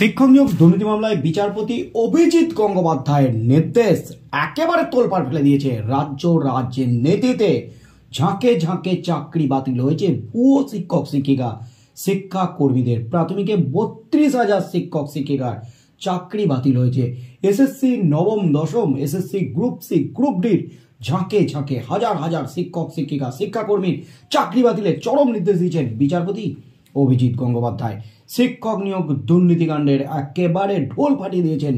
শিক্ষক নিয়োগ দুর্নীতি মামলায় বিচারপতি অভিজিৎ গঙ্গোপাধ্যায়ের নির্দেশ একেবারে তোলপাড় ফেলে দিয়েছে রাজ্য রাজ্যের নেতৃত্বে ঝাঁকে ঝাঁকে চাকরি বাতিল হয়েছে ভুয়ো শিক্ষক শিক্ষিকা শিক্ষা কর্মীদের প্রাথমিকে বত্রিশ হাজার শিক্ষক শিক্ষিকার চাকরি বাতিল হয়েছে এসএসসি নবম দশম এসএসসি গ্রুপ সি গ্রুপ ডির ঝাঁকে ঝাঁকে হাজার হাজার শিক্ষক শিক্ষিকা শিক্ষাকর্মীর চাকরি বাতিলের চরম নির্দেশ দিয়েছেন বিচারপতি অভিজিৎ গঙ্গোপাধ্যায় শিক্ষক নিয়োগ দুর্নীতিকাণ্ডের একেবারে ঢোল ফাটিয়ে দিয়েছেন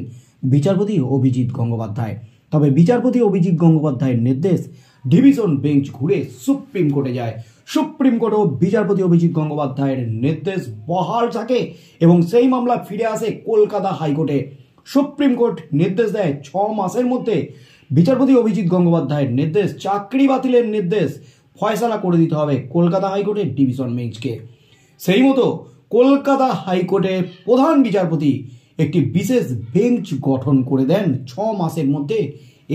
বিচারপতি অভিজিৎ গঙ্গোপাধ্যায় তবে বিচারপতি অভিজিৎ গঙ্গোপাধ্যায়ের নির্দেশ ডিভিশন বেঞ্চ ঘুরে সুপ্রিম কোর্টে যায় সুপ্রিম কোর্টেও বিচারপতি অভিজিৎ গঙ্গোপাধ্যায়ের নির্দেশ বহাল থাকে এবং সেই মামলা ফিরে আসে কলকাতা হাইকোর্টে সুপ্রিম কোর্ট নির্দেশ দেয় ছ মাসের মধ্যে বিচারপতি অভিজিৎ গঙ্গোপাধ্যায়ের নির্দেশ চাকরি বাতিলের নির্দেশ ফয়সালা করে দিতে হবে কলকাতা হাইকোর্টের ডিভিশন বেঞ্চকে সেই মতো কলকাতা হাইকোর্টের প্রধান বিচারপতি একটি বিশেষ বেঞ্চ গঠন করে দেন ছ মাসের মধ্যে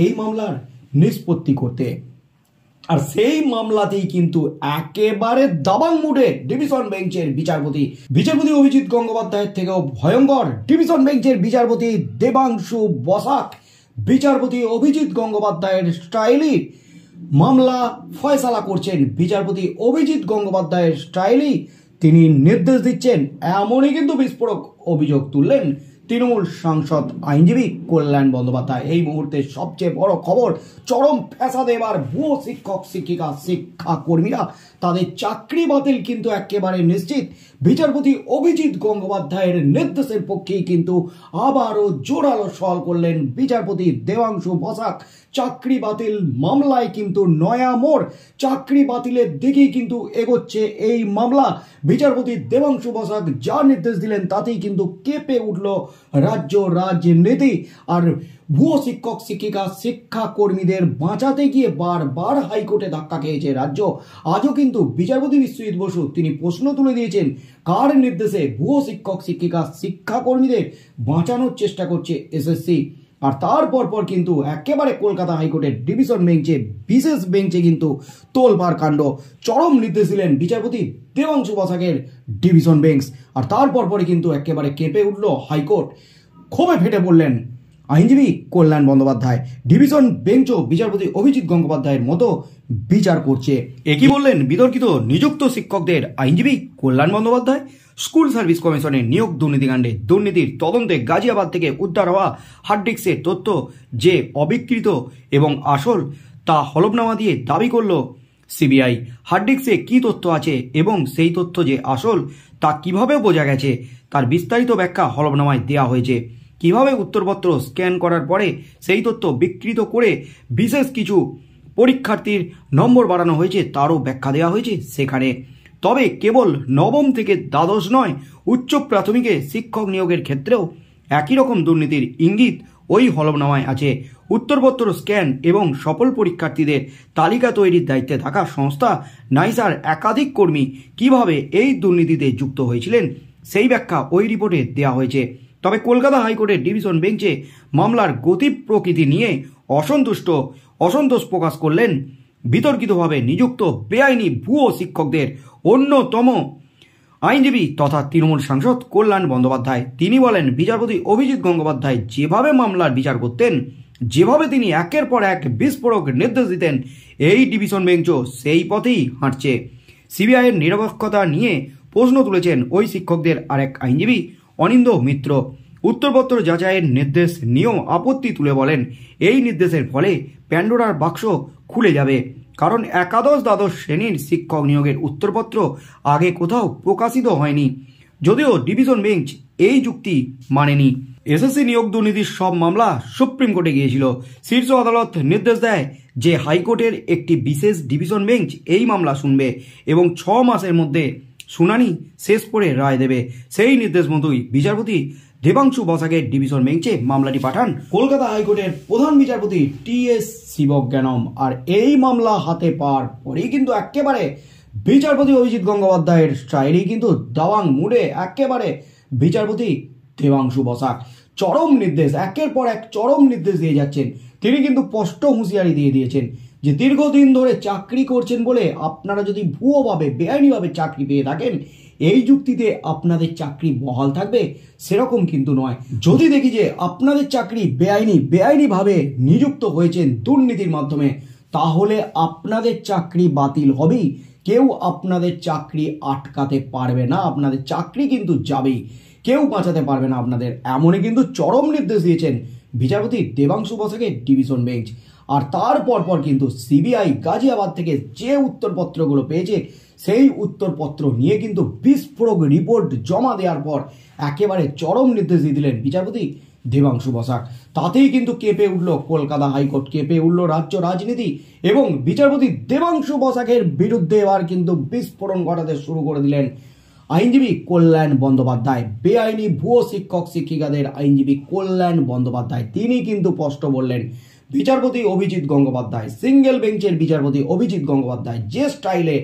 এই মামলার নিষ্পত্তি করতে আর সেই মামলাতেই কিন্তু একেবারে দাবাং মুডে ডিভিশন বেঞ্চের বিচারপতি বিচারপতি অভিজিৎ গঙ্গোপাধ্যায়ের থেকেও ভয়ঙ্কর ডিভিশন বেঞ্চের বিচারপতি দেবাংশু বসাক বিচারপতি অভিজিৎ গঙ্গোপাধ্যায়ের স্টাইলি মামলা ফয়সালা করছেন বিচারপতি অভিজিৎ গঙ্গোপাধ্যায়ের স্টাইলি তিনি নির্দেশ দিচ্ছেন এমনই কিন্তু বিস্ফোরক অভিযোগ তুললেন তৃণমূল সাংসদ আইনজীবী কল্যাণ বন্দ্যোপাধ্যায় এই মুহূর্তে সবচেয়ে বড় খবর চরম ফ্যাসাদে এবার ভুয়ো শিক্ষক শিক্ষিকা শিক্ষাকর্মীরা তাদের চাকরি বাতিল কিন্তু একেবারে নিশ্চিত বিচারপতি অভিজিৎ গঙ্গোপাধ্যায়ের নির্দেশের পক্ষেই কিন্তু আবারও জোরালো সওয়াল করলেন বিচারপতি দেবাংশু বসাক চাকরি বাতিল মামলায় কিন্তু নয়া মোড় চাকরি বাতিলের দিকেই কিন্তু এগোচ্ছে এই মামলা বিচারপতি দেবাংশু বসাক যা নির্দেশ দিলেন তাতেই কিন্তু কেঁপে উঠল রাজ্য রাজনীতি আর ভুয়ো শিক্ষক শিক্ষিকা শিক্ষাকর্মীদের বাঁচাতে গিয়ে বারবার হাইকোর্টে ধাক্কা খেয়েছে রাজ্য আজও কিন্তু বিচারপতি বিশ্বজিৎ বসু তিনি প্রশ্ন তুলে দিয়েছেন কার নির্দেশে ভুয়ো শিক্ষক শিক্ষিকা শিক্ষাকর্মীদের বাঁচানোর চেষ্টা করছে এসএসসি আর তারপর পর কিন্তু একেবারে কলকাতা হাইকোর্টের ডিভিশন বেঞ্চে বিশেষ বেঞ্চে কিন্তু তোলপার কাণ্ড চরম নির্দেশ বিচারপতি দেবাংশু বসাকের ডিভিশন বেঞ্চ আর তারপর পরে কিন্তু একেবারে কেঁপে উঠল হাইকোর্ট ক্ষোভে ফেটে পড়লেন আইনজীবী কল্যাণ বন্দ্যোপাধ্যায় ডিভিশন বেঞ্চও বিচারপতি অভিজিৎ গঙ্গোপাধ্যায়ের মতো বিচার করছে একই বললেন বিতর্কিত নিযুক্ত শিক্ষকদের আইনজীবী কল্যাণ বন্দ্যোপাধ্যায় স্কুল সার্ভিস কমিশনের নিয়োগ দুর্নীতিকাণ্ডে দুর্নীতির তদন্তে গাজিয়াবাদ থেকে উদ্ধার হওয়া হার্ডডিস্কের তথ্য যে অবিকৃত এবং আসল তা হলফনামা দিয়ে দাবি করল সিবিআই হার্ডডিস্কে কী তথ্য আছে এবং সেই তথ্য যে আসল তা কিভাবে বোঝা গেছে তার বিস্তারিত ব্যাখ্যা হলফনামায় দেয়া হয়েছে কিভাবে উত্তরপত্র স্ক্যান করার পরে সেই তথ্য বিকৃত করে বিশেষ কিছু পরীক্ষার্থীর নম্বর বাড়ানো হয়েছে তারও ব্যাখ্যা দেওয়া হয়েছে সেখানে তবে কেবল নবম থেকে দ্বাদশ নয় উচ্চ প্রাথমিকে শিক্ষক নিয়োগের ক্ষেত্রেও একই রকম দুর্নীতির ইঙ্গিত ওই হলফনামায় আছে উত্তরপত্র স্ক্যান এবং সফল পরীক্ষার্থীদের তালিকা তৈরির দায়িত্বে থাকা সংস্থা নাইসার একাধিক কর্মী কিভাবে এই দুর্নীতিতে যুক্ত হয়েছিলেন সেই ব্যাখ্যা ওই রিপোর্টে দেয়া হয়েছে তবে কলকাতা হাইকোর্টের ডিভিশন বেঞ্চে মামলার গতি প্রকৃতি নিয়ে অসন্তুষ্ট অসন্তোষ প্রকাশ করলেন বিতর্কিতভাবে নিযুক্ত বেআইনি ভুয়ো শিক্ষকদের অন্যতম আইনজীবী তথা তৃণমূল সাংসদ কল্যাণ বন্দ্যোপাধ্যায় তিনি বলেন বিচারপতি অভিজিৎ গঙ্গোপাধ্যায় যেভাবে মামলার বিচার করতেন যেভাবে তিনি একের পর এক বিস্ফোরক নির্দেশ দিতেন এই ডিভিশন বেঞ্চও সেই পথেই হাঁটছে সিবিআইয়ের নিরপেক্ষতা নিয়ে প্রশ্ন তুলেছেন ওই শিক্ষকদের আরেক আইনজীবী অনিন্দ মিত্র উত্তরপত্র যাচাইয়ের নির্দেশ নিয়েও আপত্তি তুলে বলেন এই নির্দেশের ফলে প্যান্ডোরার বাক্স খুলে যাবে কারণ একাদশ দ্বাদশ শ্রেণীর শিক্ষক নিয়োগের উত্তরপত্র আগে কোথাও প্রকাশিত হয়নি যদিও ডিভিশন বেঞ্চ এই যুক্তি মানেনি এসএসসি নিয়োগ দুর্নীতির সব মামলা সুপ্রিম কোর্টে গিয়েছিল শীর্ষ আদালত নির্দেশ দেয় যে হাইকোর্টের একটি বিশেষ ডিভিশন বেঞ্চ এই মামলা শুনবে এবং ছ মাসের মধ্যে শুনানি শেষ করে রায় দেবে সেই নির্দেশ মতোই বিচারপতি দেবাংশু বসাকে ডিভিশন বেঞ্চে মামলাটি পাঠান কলকাতা হাইকোর্টের প্রধান বিচারপতি টি এস শিবজ্ঞানম আর এই মামলা হাতে পাওয়ার পরেই কিন্তু একেবারে বিচারপতি অভিজিৎ গঙ্গোপাধ্যায়ের স্টাইলই কিন্তু দাওয়াং মুড়ে একেবারে বিচারপতি দেবাংশু বসাক চরম নির্দেশ একের পর এক চরম নির্দেশ দিয়ে যাচ্ছেন তিনি কিন্তু স্পষ্ট হুঁশিয়ারি দিয়ে দিয়েছেন যে দীর্ঘদিন ধরে চাকরি করছেন বলে আপনারা যদি ভুয়োভাবে বেআইনিভাবে চাকরি পেয়ে থাকেন এই যুক্তিতে আপনাদের চাকরি বহাল থাকবে সেরকম কিন্তু নয় যদি দেখি যে আপনাদের চাকরি বেআইনি বেআইনিভাবে নিযুক্ত হয়েছেন দুর্নীতির মাধ্যমে তাহলে আপনাদের চাকরি বাতিল হবেই কেউ আপনাদের চাকরি আটকাতে পারবে না আপনাদের চাকরি কিন্তু যাবেই কেউ বাঁচাতে পারবে না আপনাদের এমনই কিন্তু চরম নির্দেশ দিয়েছেন বিচারপতি দেবাংশু বসাকে ডিভিশন বেঞ্চ আর তারপর পর কিন্তু সিবিআই গাজিয়াবাদ থেকে যে উত্তরপত্রগুলো পেয়েছে সেই উত্তরপত্র নিয়ে কিন্তু বিস্ফোরক রিপোর্ট জমা দেওয়ার পর একেবারে চরম নির্দেশ দিয়ে দিলেন বিচারপতি দেবাংশু বসাক তাতেই কিন্তু কেঁপে উঠল কলকাতা হাইকোর্ট কেঁপে উঠল রাজ্য রাজনীতি এবং বিচারপতি দেবাংশু বসাকের বিরুদ্ধে এবার কিন্তু বিস্ফোরণ ঘটাতে শুরু করে দিলেন আইনজীবী কল্যাণ বন্দ্যোপাধ্যায় বেআইনি ভুয়ো শিক্ষক শিক্ষিকাদের আইনজীবী কল্যাণ বন্দ্যোপাধ্যায় তিনি কিন্তু স্পষ্ট বললেন বিচারপতি অভিজিৎ গঙ্গোপাধ্যায় সিঙ্গেল বেঞ্চের বিচারপতি অভিজিৎ গঙ্গোপাধ্যায় যে স্টাইলে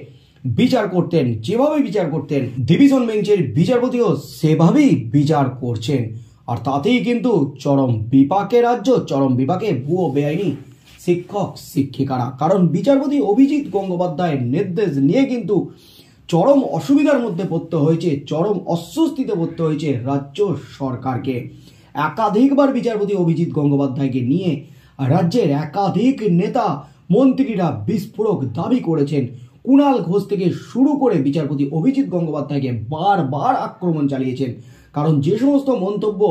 বিচার করতেন যেভাবে বিচার করতেন ডিভিশন বেঞ্চের বিচারপতিও সেভাবেই বিচার করছেন আর তাতেই কিন্তু চরম বিপাকে রাজ্য চরম বিপাকে ভুয়ো বেআইনি শিক্ষক শিক্ষিকারা কারণ বিচারপতি অভিজিৎ গঙ্গোপাধ্যায়ের নির্দেশ নিয়ে কিন্তু চরম অসুবিধার মধ্যে পড়তে হয়েছে চরম অস্বস্তিতে পড়তে হয়েছে রাজ্য সরকারকে একাধিকবার বিচারপতি অভিজিৎ গঙ্গোপাধ্যায়কে নিয়ে রাজ্যের একাধিক নেতা মন্ত্রীরা বিস্ফোরক দাবি করেছেন কুণাল ঘোষ থেকে শুরু করে বিচারপতি অভিজিৎ গঙ্গোপাধ্যায়কে বারবার আক্রমণ চালিয়েছেন কারণ যে সমস্ত মন্তব্য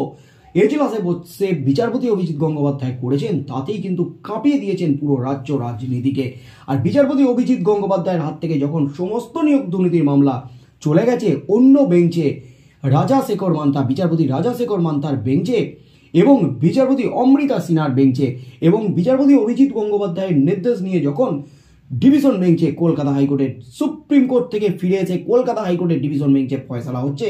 এজলাসে বসে বিচারপতি অভিজিৎ গঙ্গোপাধ্যায় করেছেন তাতেই কিন্তু কাঁপিয়ে দিয়েছেন পুরো রাজ্য রাজনীতিকে আর বিচারপতি অভিজিৎ গঙ্গোপাধ্যায়ের হাত থেকে যখন সমস্ত নিয়োগ দুর্নীতির মামলা চলে গেছে অন্য বেঞ্চে রাজা শেখর মান্তা বিচারপতি রাজা শেখর মান্তার বেঞ্চে এবং বিচারপতি অমৃতা সিনহার বেঞ্চে এবং বিচারপতি অভিজিৎ গঙ্গোপাধ্যায়ের নির্দেশ নিয়ে যখন ডিভিশন বেঞ্চে কলকাতা হাইকোর্টের সুপ্রিম কোর্ট থেকে ফিরে এসে কলকাতা হাইকোর্টের ডিভিশন বেঞ্চে ফয়সলা হচ্ছে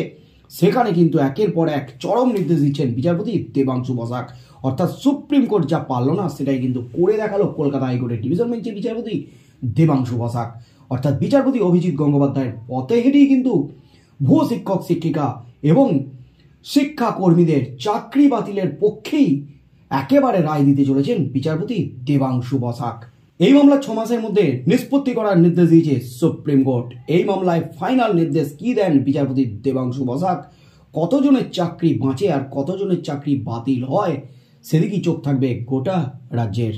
সেখানে কিন্তু একের পর এক চরম নির্দেশ দিচ্ছেন বিচারপতি দেবাংশু বসাক অর্থাৎ সুপ্রিম কোর্ট যা পারল না সেটাই কিন্তু করে দেখালো কলকাতা হাইকোর্টের ডিভিশন বেঞ্চের বিচারপতি দেবাংশু বসাক অর্থাৎ বিচারপতি অভিজিৎ গঙ্গোপাধ্যায়ের পথে হেঁটেই কিন্তু ভূ শিক্ষক শিক্ষিকা এবং শিক্ষাকর্মীদের চাকরি বাতিলের পক্ষেই একেবারে রায় দিতে চলেছেন বিচারপতি দেবাংশু বসাক এই মামলা ছ মাসের মধ্যে নিষ্পত্তি করার নির্দেশ দিয়েছে সুপ্রিম কোর্ট এই মামলায় ফাইনাল নির্দেশ কি দেন বিচারপতি দেবাংশু বসাক কতজনের চাকরি বাঁচে আর কতজনের চাকরি বাতিল হয় সেদিকেই চোখ থাকবে গোটা রাজ্যের